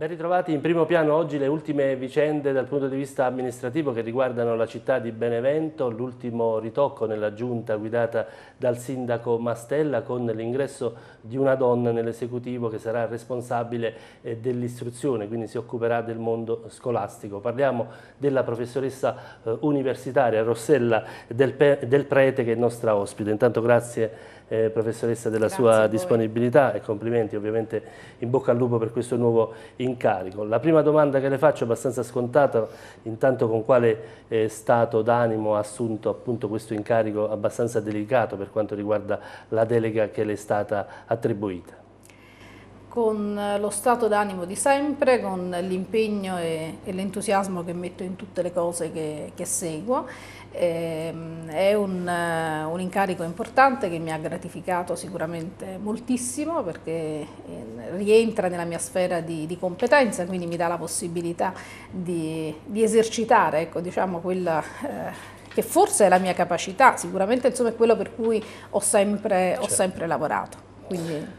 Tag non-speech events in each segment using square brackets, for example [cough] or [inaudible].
Ben ritrovati in primo piano oggi le ultime vicende dal punto di vista amministrativo che riguardano la città di Benevento, l'ultimo ritocco nella giunta guidata dal sindaco Mastella con l'ingresso di una donna nell'esecutivo che sarà responsabile eh, dell'istruzione, quindi si occuperà del mondo scolastico. Parliamo della professoressa eh, universitaria Rossella del, Prete che è nostra ospite. Intanto grazie eh, professoressa della Grazie sua disponibilità e complimenti ovviamente in bocca al lupo per questo nuovo incarico. La prima domanda che le faccio è abbastanza scontata, intanto con quale eh, stato d'animo ha assunto appunto questo incarico abbastanza delicato per quanto riguarda la delega che le è stata attribuita? Con eh, lo stato d'animo di sempre, con l'impegno e, e l'entusiasmo che metto in tutte le cose che, che seguo Ehm, è un, eh, un, incarico importante che mi ha gratificato sicuramente moltissimo perché ehm, rientra nella mia sfera di, di competenza, quindi mi dà la possibilità di, di esercitare ecco, diciamo, quella eh, che forse è la mia capacità, sicuramente insomma, è quello per cui ho sempre, certo. ho sempre lavorato. Quindi...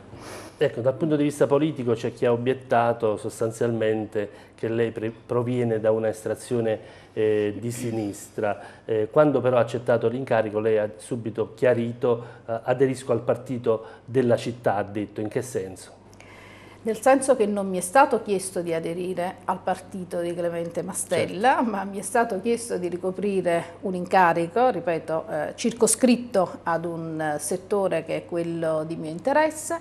Ecco, dal punto di vista politico c'è chi ha obiettato sostanzialmente che lei proviene da una estrazione eh, di sinistra. Eh, quando però ha accettato l'incarico lei ha subito chiarito eh, aderisco al partito della città, ha detto. In che senso? Nel senso che non mi è stato chiesto di aderire al partito di Clemente Mastella, certo. ma mi è stato chiesto di ricoprire un incarico, ripeto, eh, circoscritto ad un settore che è quello di mio interesse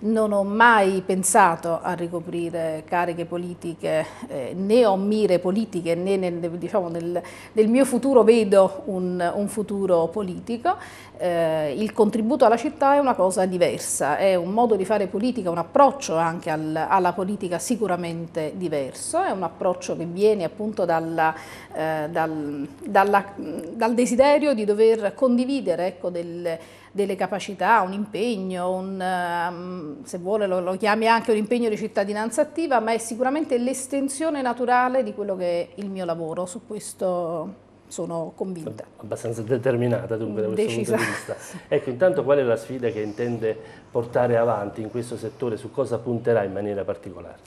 non ho mai pensato a ricoprire cariche politiche, eh, né ho mire politiche, né nel, diciamo nel, nel mio futuro vedo un, un futuro politico. Eh, il contributo alla città è una cosa diversa, è un modo di fare politica, un approccio anche al, alla politica sicuramente diverso, è un approccio che viene appunto dalla, eh, dal, dalla, dal, desiderio di dover condividere ecco, del, delle capacità, un impegno, un, ehm, se vuole lo, lo chiami anche un impegno di cittadinanza attiva, ma è sicuramente l'estensione naturale di quello che è il mio lavoro, su questo sono convinta. Abbastanza determinata dunque da questo Decisa. punto di vista. Ecco, intanto qual è la sfida che intende portare avanti in questo settore, su cosa punterà in maniera particolare?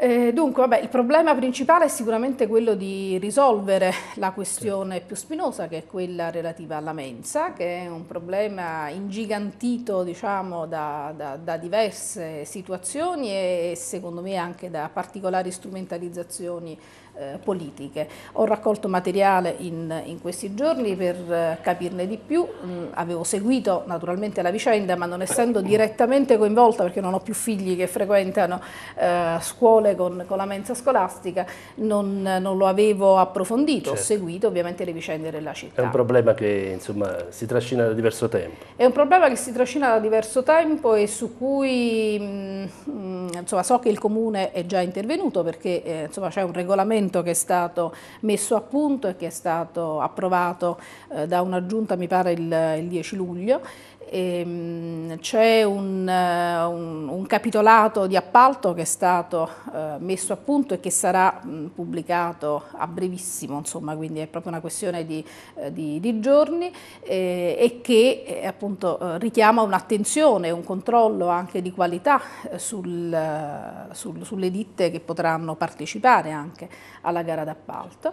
Eh, dunque, vabbè, il problema principale è sicuramente quello di risolvere la questione più spinosa, che è quella relativa alla mensa, che è un problema ingigantito diciamo, da, da, da diverse situazioni e secondo me anche da particolari strumentalizzazioni eh, politiche. Ho raccolto materiale in, in questi giorni per eh, capirne di più, mm, avevo seguito naturalmente la vicenda ma non essendo direttamente coinvolta perché non ho più figli che frequentano eh, scuole con, con, la mensa scolastica, non, non lo avevo approfondito, certo. ho seguito ovviamente le vicende della città. È un problema che insomma, si trascina da diverso tempo. È un problema che si trascina da diverso tempo e su cui mh, mm, mh, mm, insomma, so che il Comune è già intervenuto perché eh, c'è un regolamento regolamento che è stato messo a punto e che è stato approvato eh, da una giunta mi pare il, il 10 luglio Ehm, c'è un, eh, un, un, capitolato di appalto che è stato eh, messo a punto e che sarà mm, pubblicato a brevissimo, insomma, quindi è proprio una questione di, eh, di, di giorni e che appunto richiama un'attenzione, un controllo anche di qualità sul, sul, sulle ditte che potranno partecipare anche alla gara d'appalto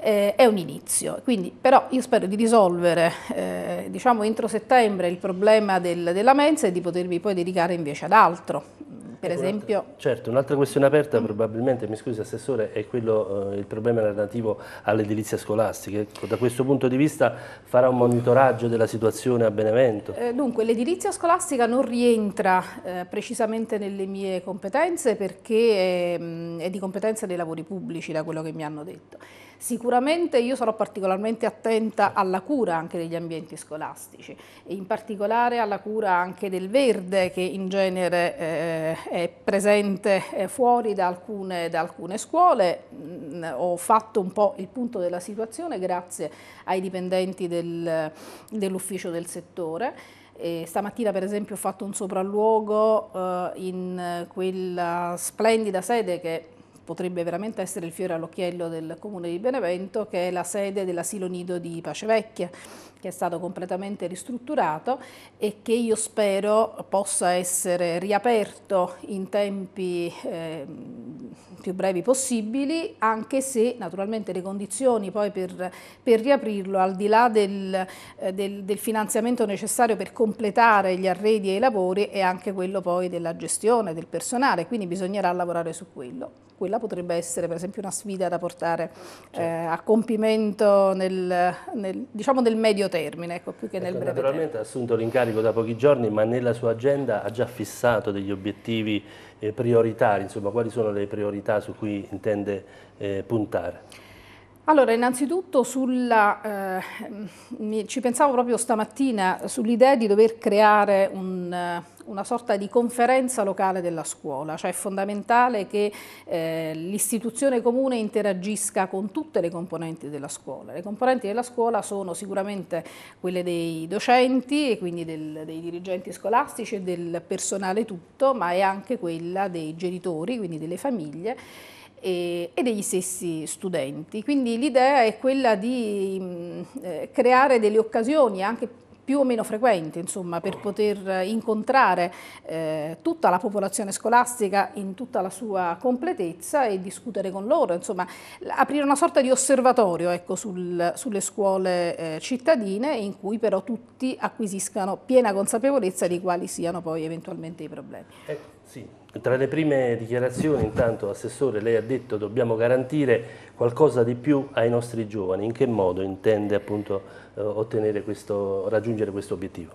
eh, è un inizio. Quindi, però io spero di risolvere eh, diciamo entro settembre il problema del, della mensa e di potervi poi dedicare invece ad altro. Mm, per ecco, esempio... Certo, un'altra questione aperta mm. probabilmente, mi scusi Assessore, è quello, eh, il problema relativo all'edilizia scolastica. Ecco, da questo punto di vista farà un monitoraggio della situazione a Benevento? Eh, dunque, l'edilizia scolastica non rientra eh, precisamente nelle mie competenze perché è, ehm, è di competenza dei lavori pubblici, da quello che mi hanno detto. Sicuramente io sarò particolarmente attenta alla cura anche degli ambienti scolastici, in particolare alla cura anche del verde che in genere eh, è presente eh, fuori da alcune, da alcune scuole. Mh, mm, ho fatto un po' il punto della situazione grazie ai dipendenti del, dell'ufficio del settore. E stamattina per esempio ho fatto un sopralluogo eh, in quella splendida sede che potrebbe veramente essere il fiore all'occhiello del comune di Benevento, che è la sede dell'asilo nido di Pacevecchia, che è stato completamente ristrutturato e che io spero possa essere riaperto in tempi eh, più brevi possibili, anche se naturalmente le condizioni poi per, per riaprirlo, al di là del, eh, del, del finanziamento necessario per completare gli arredi e i lavori, è anche quello poi della gestione, del personale, quindi bisognerà lavorare su quello quella potrebbe essere per esempio una sfida da portare certo. eh, a compimento nel, nel, diciamo nel, medio termine, ecco, più che ecco, nel breve naturalmente termine. Naturalmente ha assunto l'incarico da pochi giorni, ma nella sua agenda ha già fissato degli obiettivi eh, prioritari, insomma quali sono le priorità su cui intende eh, puntare? Allora, innanzitutto sulla, eh, ci pensavo proprio stamattina sull'idea di dover creare un, eh, una sorta di conferenza locale della scuola, cioè è fondamentale che eh, l'istituzione comune interagisca con tutte le componenti della scuola. Le componenti della scuola sono sicuramente quelle dei docenti e quindi del, dei dirigenti scolastici e del personale tutto, ma è anche quella dei genitori, quindi delle famiglie e, e degli stessi studenti. Quindi l'idea è quella di mm, eh, creare delle occasioni anche più o meno frequenti, insomma, per poter incontrare eh, tutta la popolazione scolastica in tutta la sua completezza e discutere con loro, insomma, aprire una sorta di osservatorio ecco, sul, sulle scuole eh, cittadine in cui però tutti acquisiscano piena consapevolezza di quali siano poi eventualmente i problemi. Ecco, sì. Tra le prime dichiarazioni, intanto, Assessore, lei ha detto che dobbiamo garantire qualcosa di più ai nostri giovani. In che modo intende appunto, eh, questo, raggiungere questo obiettivo?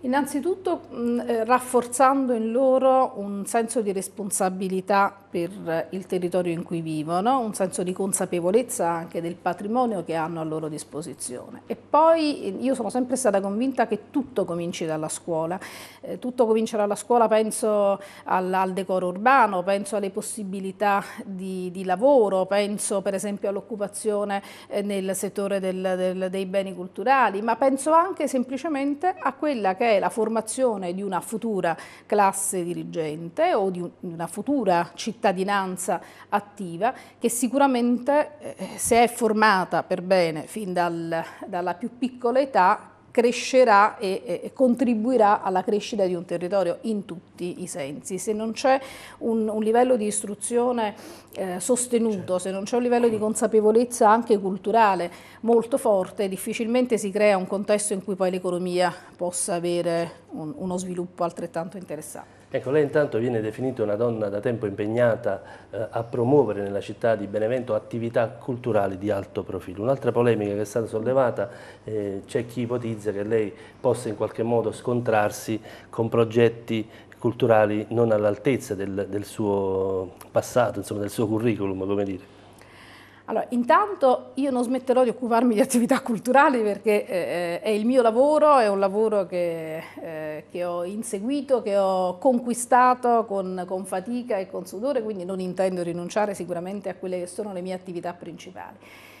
Innanzitutto mh, eh, rafforzando in loro un senso di responsabilità per eh, il territorio in cui vivono, un senso di consapevolezza anche del patrimonio che hanno a loro disposizione. E poi eh, io sono sempre stata convinta che tutto cominci dalla scuola. Eh, tutto comincia dalla scuola, penso al, al decoro urbano, penso alle possibilità di, di lavoro, penso per esempio all'occupazione eh, nel settore del, del, dei beni culturali, ma penso anche semplicemente a quella che che è la formazione di una futura classe dirigente o di una futura cittadinanza attiva che sicuramente eh, se è formata per bene fin dal, dalla più piccola età crescerà e, e, contribuirà alla crescita di un territorio in tutti i sensi. Se non c'è un, un, livello di istruzione eh, sostenuto, certo. se non c'è un livello di consapevolezza anche culturale molto forte, difficilmente si crea un contesto in cui poi l'economia possa avere un, uno sviluppo altrettanto interessante. Ecco, lei intanto viene definita una donna da tempo impegnata eh, a promuovere nella città di Benevento attività culturali di alto profilo. Un'altra polemica che è stata sollevata, eh, c'è chi ipotizza che lei possa in qualche modo scontrarsi con progetti culturali non all'altezza del, del suo passato, insomma del suo curriculum, come dire. Allora, intanto io non smetterò di occuparmi di attività culturali perché eh, eh, è il mio lavoro, è un lavoro che, eh, che ho inseguito, che ho conquistato con, con, fatica e con sudore, quindi non intendo rinunciare sicuramente a quelle che sono le mie attività principali.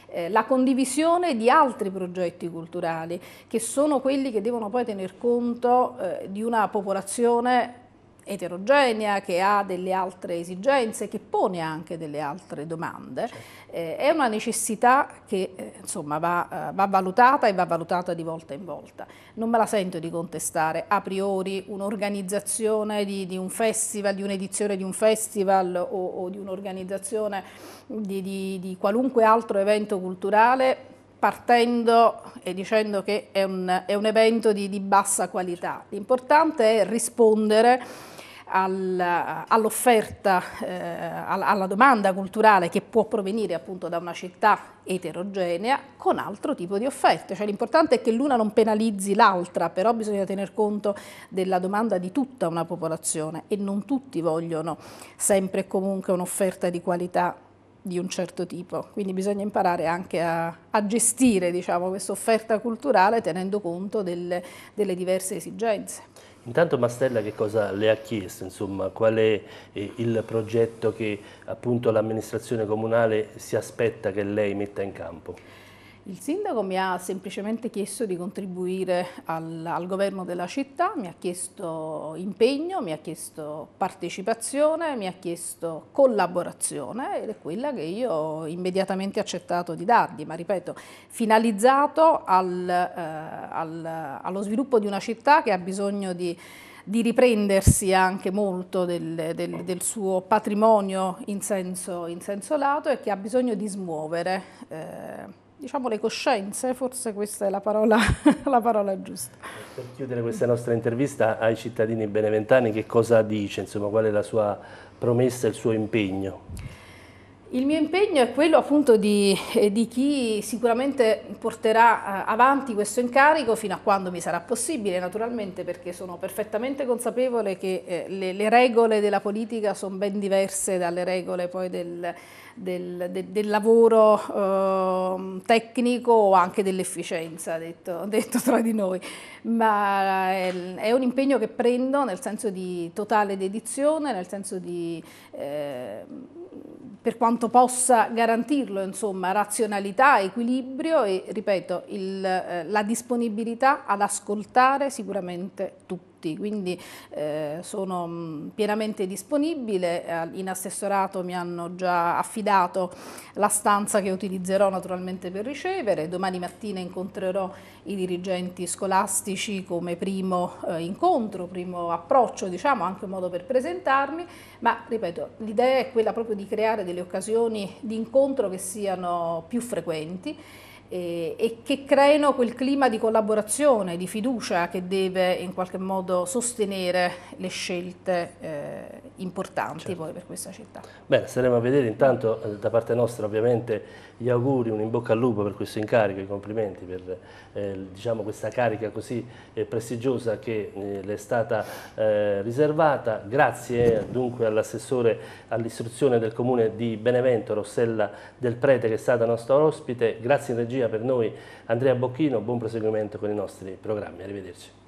Eh, la condivisione di altri progetti culturali che sono quelli che devono poi tener conto eh, di una popolazione eterogenea, che ha delle altre esigenze, che pone anche delle altre domande. Certo. Eh, è una necessità che eh, insomma, va, eh, va, valutata e va valutata di volta in volta. Non me la sento di contestare a priori un'organizzazione di, di, un festival, di un'edizione di un festival o, o di un'organizzazione di, di, di qualunque altro evento culturale partendo e dicendo che è un, è un evento di, di bassa qualità. L'importante è rispondere all'offerta, eh, alla domanda culturale che può provenire appunto da una città eterogenea con altro tipo di offerte. Cioè, l'importante è che l'una non penalizzi l'altra, però bisogna tener conto della domanda di tutta una popolazione e non tutti vogliono sempre e comunque un'offerta di qualità di un certo tipo, quindi bisogna imparare anche a, a gestire diciamo, questa offerta culturale tenendo conto delle, delle diverse esigenze. Intanto Mastella che cosa le ha chiesto, insomma, qual è eh, il progetto che l'amministrazione comunale si aspetta che lei metta in campo? Il sindaco mi ha semplicemente chiesto di contribuire al, al, governo della città, mi ha chiesto impegno, mi ha chiesto partecipazione, mi ha chiesto collaborazione ed è quella che io ho immediatamente accettato di dargli, ma ripeto, finalizzato al, eh, al, allo sviluppo di una città che ha bisogno di di riprendersi anche molto del, del, del suo patrimonio in senso, in senso, lato e che ha bisogno di smuovere. Eh, diciamo, le coscienze, forse questa è la parola, [laughs] la parola, giusta. Per chiudere questa nostra intervista ai cittadini beneventani, che cosa dice, insomma, qual è la sua promessa, il suo impegno? Il mio impegno è quello appunto di, eh, di, chi sicuramente porterà eh, avanti questo incarico fino a quando mi sarà possibile naturalmente perché sono perfettamente consapevole che eh, le, le regole della politica sono ben diverse dalle regole poi del, del, del, del lavoro eh, tecnico o anche dell'efficienza detto, [laughs] detto, tra di noi ma è, ehm, è, un impegno che prendo nel senso di totale dedizione, nel senso di... Eh, per quanto possa garantirlo, insomma, razionalità, equilibrio e, ripeto, il, eh, la disponibilità ad ascoltare sicuramente tutti tutti, quindi eh, sono mm, pienamente disponibile. In assessorato mi hanno già affidato la stanza che utilizzerò naturalmente per ricevere. Domani mattina incontrerò i dirigenti scolastici come primo eh, incontro, primo approccio, diciamo, anche un modo per presentarmi, ma ripeto, l'idea è quella proprio di creare delle occasioni di incontro che siano più frequenti eh, e che creino quel clima di collaborazione, di fiducia che deve in qualche modo sostenere le scelte eh, importanti certo. poi per questa città. Bene, staremo a vedere intanto eh, da parte nostra ovviamente gli auguri, un in bocca al lupo per questo incarico, i complimenti per eh, diciamo, questa carica così eh, prestigiosa che eh, le è stata eh, riservata. Grazie eh, dunque all'assessore all'istruzione del comune di Benevento, Rossella Del Prete che è stata nostra ospite, grazie in regia per noi Andrea Bocchino, buon proseguimento con i nostri programmi, arrivederci.